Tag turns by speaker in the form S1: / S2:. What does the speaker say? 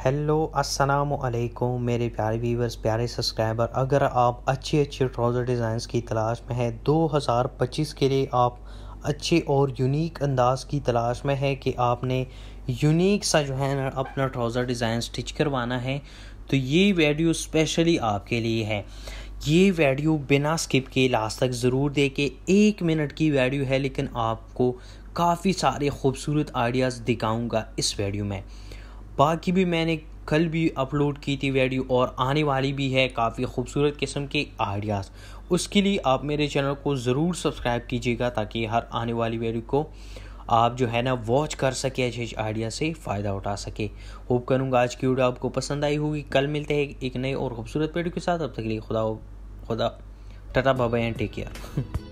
S1: hello अस्सलाम वालेकुम मेरे प्यारे व्यूवर्स प्यारे सब्सक्राइबर अगर आप अच्छे अच्छे ट्राउज़र डिज़ाइंस की तलाश में हैं 2025 के लिए आप अच्छे और यूनिक अंदाज की तलाश में है कि आपने यूनिक सा जो है ना अपना ट्राउज़र डिज़ाइन स्टिच करवाना है तो ये वीडियो स्पेशली आपके लिए है ये वीडियो बिना स्किप के लास्ट तक ज़रूर देखे एक मिनट की वीडियो है लेकिन आपको काफ़ी सारे खूबसूरत आइडियाज़ दिखाऊँगा इस वीडियो में बाकी भी मैंने कल भी अपलोड की थी वीडियो और आने वाली भी है काफ़ी खूबसूरत किस्म के आइडियाज़ उसके लिए आप मेरे चैनल को ज़रूर सब्सक्राइब कीजिएगा ताकि हर आने वाली वीडियो को आप जो है ना वॉच कर सके अच्छे आइडिया से फ़ायदा उठा सके होप करूँगा आज की वीडियो आपको पसंद आई होगी कल मिलते हैं एक नए और खूबसूरत वीडियो के साथ अब तक के लिए खुदा खुदा टाटा बाबा एंड टेक केयर